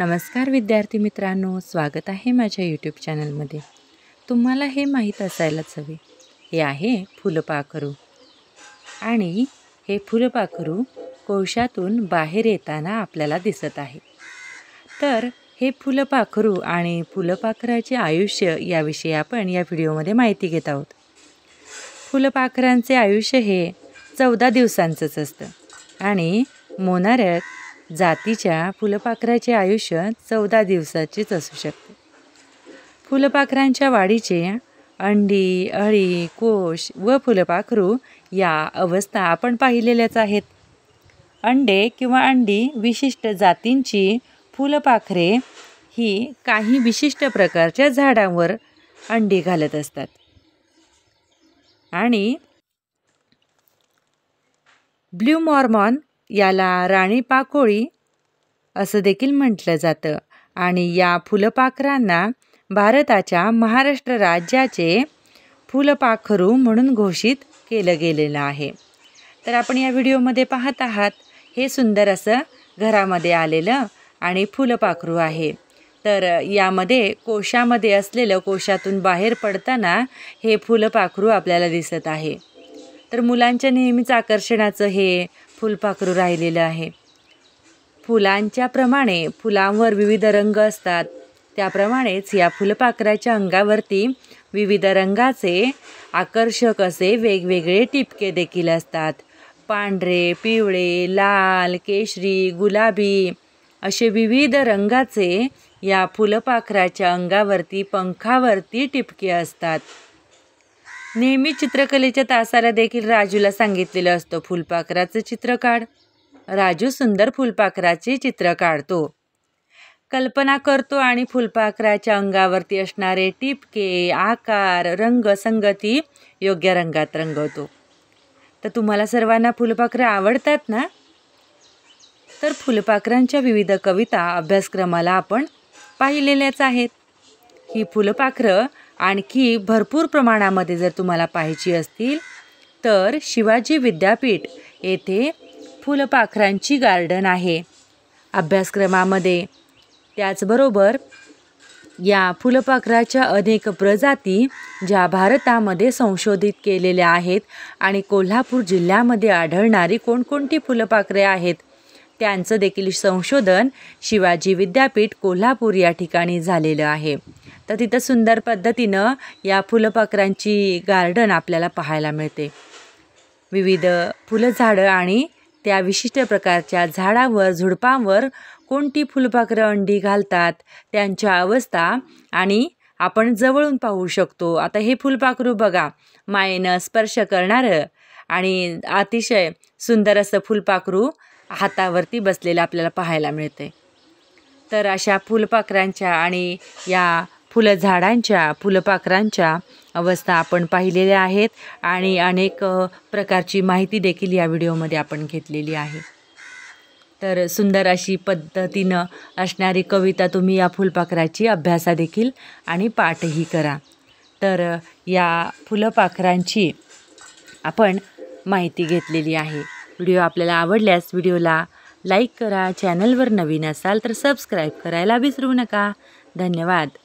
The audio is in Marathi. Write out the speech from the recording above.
नमस्कार विद्यार्थी मित्रांनो स्वागत आहे माझ्या यूट्यूब चॅनलमध्ये तुम्हाला हे माहीत असायलाच हवे हे आहे फुलपाखरू आणि हे फुलपाखरू कोशातून बाहेर येताना आपल्याला दिसत आहे तर हे फुलपाखरू आणि फुलपाखराचे आयुष्य याविषयी आपण या व्हिडिओमध्ये माहिती घेत आहोत फुलपाखरांचे आयुष्य हे चौदा दिवसांचंच असतं आणि मोनाऱ्यात जातीच्या फुलपाखराचे आयुष्य चौदा दिवसाचेच असू शकते फुलपाखरांच्या वाढीचे अंडी अळी कोश व फुलपाखरू या अवस्था आपण पाहिलेल्याच आहेत अंडे किंवा अंडी विशिष्ट जातींची फुलपाखरे ही काही विशिष्ट प्रकारच्या झाडांवर अंडी घालत असतात आणि ब्ल्यू मॉर्मॉन याला राणी पाकोळी असं देखील म्हटलं जातं आणि या फुलपाखरांना भारताच्या महाराष्ट्र राज्याचे फुलपाखरू म्हणून घोषित केलं गेलेलं आहे तर आपण या व्हिडिओमध्ये पाहत आहात हे सुंदर असं घरामध्ये आलेलं आणि फुलपाखरू आहे तर यामध्ये कोशामध्ये असलेलं कोशातून बाहेर पडताना हे फुलपाखरू आपल्याला दिसत आहे तर मुलांच्या नेहमीच आकर्षणाचं हे फुलपाखरू राहिलेलं आहे फुलांच्या प्रमाणे फुलांवर विविध रंग असतात त्याप्रमाणेच या फुलपाखराच्या अंगावरती विविध रंगाचे आकर्षक असे वेगवेगळे टिपके देखील असतात पांढरे पिवळे लाल केशरी गुलाबी असे विविध रंगाचे या फुलपाखराच्या अंगावरती पंखावरती टिपके असतात नेहमी चित्रकलेच्या तासाला देखील राजूला सांगितलेलं असतं फुलपाखराचं चित्र काढ राजू सुंदर फुलपाखराचे चित्र काढतो कल्पना करतो आणि फुलपाखराच्या अंगावरती असणारे टिपके आकार रंग संगती योग्य रंगात रंगवतो तर तुम्हाला सर्वांना फुलपाखरं आवडतात ना तर फुलपाखरांच्या विविध कविता अभ्यासक्रमाला आपण पाहिलेल्याच आहेत ही फुलपाखरं आणखी भरपूर प्रमाणामध्ये जर तुम्हाला पाहायची असतील तर शिवाजी विद्यापीठ येथे फुलपाखरांची गार्डन आहे अभ्यासक्रमामध्ये त्याचबरोबर या फुलपाखराच्या अनेक प्रजाती ज्या भारतामध्ये संशोधित केलेल्या आहेत आणि कोल्हापूर जिल्ह्यामध्ये आढळणारी कोणकोणती फुलपाखरे आहेत त्यांचं देखील संशोधन शिवाजी विद्यापीठ कोल्हापूर या ठिकाणी झालेलं आहे तर तिथं सुंदर पद्धतीनं या फुलपाखरांची गार्डन आपल्याला पाहायला मिळते विविध फुलझाडं आणि त्या विशिष्ट प्रकारच्या झाडावर झुडपांवर कोणती फुलपाखरं अंडी घालतात त्यांच्या अवस्था आणि आपण जवळून पाहू शकतो आता हे फुलपाखरू बघा मायेनं स्पर्श करणारं आणि अतिशय सुंदर असं फुलपाखरू हातावरती बसलेलं आपल्याला पाहायला मिळते तर अशा फुलपाखरांच्या आणि या फुलं झाडांच्या फुलपाखरांच्या अवस्था आपण पाहिलेल्या आहेत आणि अनेक प्रकारची माहिती देखील या व्हिडिओमध्ये आपण घेतलेली आहे तर सुंदर अशी पद्धतीनं असणारी कविता तुम्ही या फुलपाखराची अभ्यासादेखील आणि पाठही करा तर या फुलपाखरांची आपण माहिती घेतलेली आहे व्हिडिओ आपल्याला आवडल्यास व्हिडिओला लाईक करा चॅनलवर नवीन असाल तर सबस्क्राईब करायला विसरू नका धन्यवाद